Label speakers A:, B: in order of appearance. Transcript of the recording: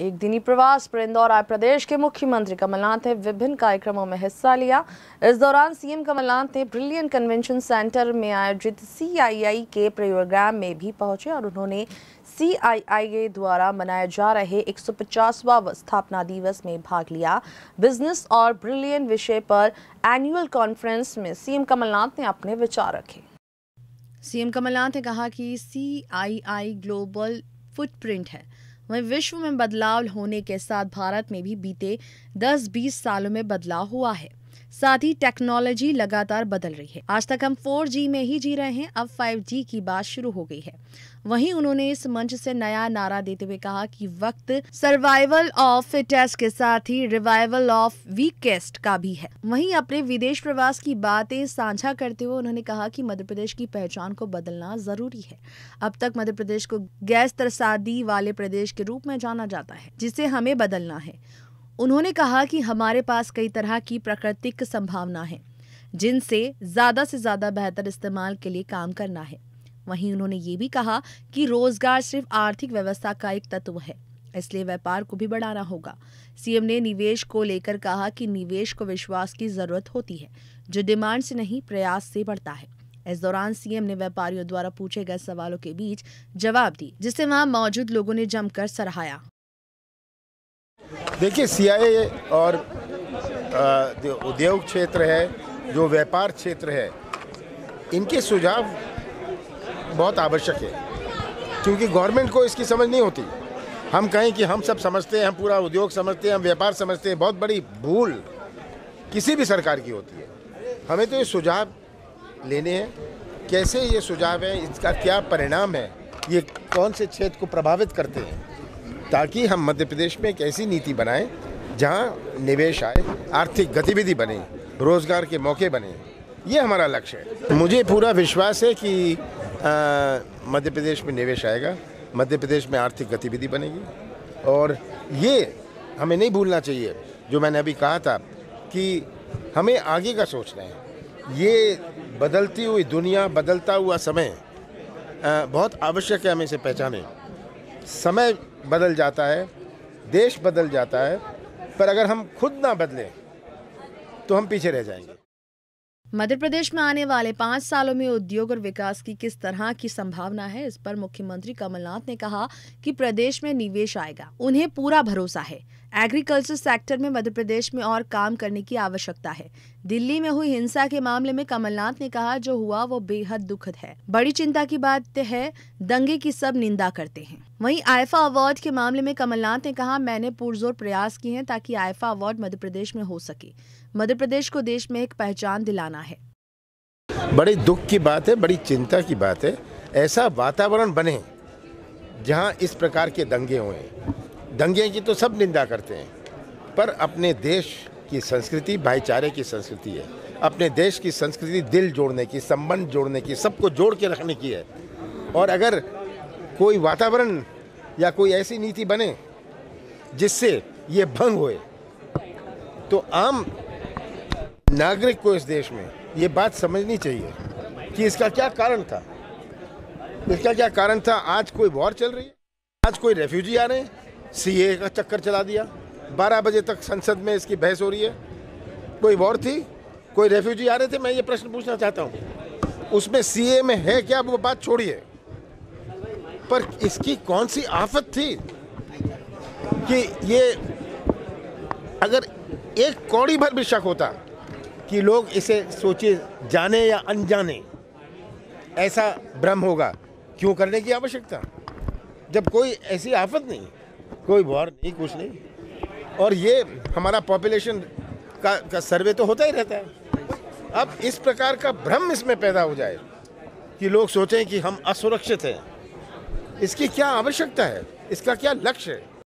A: एक दिनी प्रवास पर इंदौर आए प्रदेश के मुख्यमंत्री कमलनाथ ने विभिन्न कार्यक्रमों में हिस्सा लिया इस दौरान सीएम कमलनाथ ने ब्रिलियंट कन्वेंशन सेंटर में आयोजित सीआईआई के प्रयोग्राम में भी पहुंचे और उन्होंने सीआईआई द्वारा मनाए जा रहे 150वां स्थापना दिवस में भाग लिया बिजनेस और ब्रिलियन विषय पर एनुअल कॉन्फ्रेंस में सीएम कमलनाथ ने अपने विचार रखे सीएम कमलनाथ ने कहा कि सी आई आई ग्लोबल फुटप्रिंट है वहीं विश्व में बदलाव होने के साथ भारत में भी बीते 10-20 सालों में बदलाव हुआ है साथ ही टेक्नोलॉजी लगातार बदल रही है आज तक हम 4G में ही जी रहे हैं अब 5G की बात शुरू हो गई है वहीं उन्होंने इस मंच से नया नारा देते हुए कहा कि वक्त सर्वाइवल ऑफ फिटेस्ट के साथ ही रिवाइवल ऑफ वीकेस्ट का भी है वहीं अपने विदेश प्रवास की बातें साझा करते हुए उन्होंने कहा कि मध्य प्रदेश की पहचान को बदलना जरूरी है अब तक मध्य प्रदेश को गैस तरसादी वाले प्रदेश के रूप में जाना जाता है जिसे हमें बदलना है उन्होंने कहा कि हमारे पास कई तरह की प्राकृतिक संभावना है जिनसे ज़्यादा से ज़्यादा बेहतर इस्तेमाल के लिए काम करना है वहीं उन्होंने ये भी कहा कि रोजगार सिर्फ आर्थिक व्यवस्था का एक तत्व है इसलिए व्यापार को भी बढ़ाना होगा सीएम ने निवेश को लेकर कहा कि निवेश को विश्वास की जरूरत होती है जो डिमांड से नहीं प्रयास से बढ़ता है इस दौरान सीएम ने व्यापारियों द्वारा पूछे गए सवालों के बीच जवाब दी जिसे वहां मौजूद लोगों ने जमकर सराहाया
B: देखिए सीआईए और उद्योग क्षेत्र है जो व्यापार क्षेत्र है इनके सुझाव बहुत आवश्यक है क्योंकि गवर्नमेंट को इसकी समझ नहीं होती हम कहें कि हम सब समझते हैं हम पूरा उद्योग समझते हैं हम व्यापार समझते हैं बहुत बड़ी भूल किसी भी सरकार की होती है हमें तो ये सुझाव लेने हैं कैसे ये सुझाव है इसका क्या परिणाम है ये कौन से क्षेत्र को प्रभावित करते हैं ताकि हम मध्य प्रदेश में एक ऐसी नीति बनाएं जहां निवेश आए आर्थिक गतिविधि बने रोजगार के मौके बने ये हमारा लक्ष्य है मुझे पूरा विश्वास है कि मध्य प्रदेश में निवेश आएगा मध्य प्रदेश में आर्थिक गतिविधि बनेगी और ये हमें नहीं भूलना चाहिए जो मैंने अभी कहा था कि हमें आगे का सोचना है ये बदलती हुई दुनिया बदलता हुआ समय बहुत आवश्यक है हमें इसे पहचाने समय बदल जाता है देश बदल जाता है पर अगर हम खुद ना बदलें तो हम पीछे रह जाएंगे
A: मध्य प्रदेश में आने वाले पांच सालों में उद्योग और विकास की किस तरह की संभावना है इस पर मुख्यमंत्री कमलनाथ ने कहा कि प्रदेश में निवेश आएगा उन्हें पूरा भरोसा है एग्रीकल्चर सेक्टर में मध्य प्रदेश में और काम करने की आवश्यकता है दिल्ली में हुई हिंसा के मामले में कमलनाथ ने कहा जो हुआ वो बेहद दुखद है बड़ी चिंता की बात है दंगे की सब निंदा करते हैं वहीं आयफा अवार्ड के मामले में कमलनाथ ने कहा मैंने पुरजोर प्रयास किए हैं ताकि आयफा अवार्ड मध्य प्रदेश में हो सके मध्य प्रदेश को देश में एक पहचान दिलाना है
B: बड़ी दुख की बात है बड़ी चिंता की बात है ऐसा वातावरण बने जहाँ इस प्रकार के दंगे हुए दंगे की तो सब निंदा करते हैं पर अपने देश की संस्कृति भाईचारे की संस्कृति है अपने देश की संस्कृति दिल जोड़ने की संबंध जोड़ने की सबको जोड़ के रखने की है और अगर कोई वातावरण या कोई ऐसी नीति बने जिससे ये भंग होए तो आम नागरिक को इस देश में ये बात समझनी चाहिए कि इसका क्या कारण था इसका क्या कारण था आज कोई वॉर चल रही है आज कोई रेफ्यूजी आ रहे हैं सीए का चक्कर चला दिया बारह बजे तक संसद में इसकी बहस हो रही है कोई वॉर थी कोई रेफ्यूजी आ रहे थे मैं ये प्रश्न पूछना चाहता हूँ उसमें सीए में है क्या वो बात छोड़िए पर इसकी कौन सी आफत थी कि ये अगर एक कौड़ी भर भी शक होता कि लोग इसे सोचे जाने या अनजाने ऐसा भ्रम होगा क्यों करने की आवश्यकता जब कोई ऐसी आफत नहीं कोई वॉर नहीं कुछ नहीं और ये हमारा पॉपुलेशन का, का सर्वे तो होता ही रहता है अब इस प्रकार का भ्रम इसमें पैदा हो जाए कि लोग सोचें कि हम असुरक्षित हैं इसकी क्या आवश्यकता है इसका क्या लक्ष्य है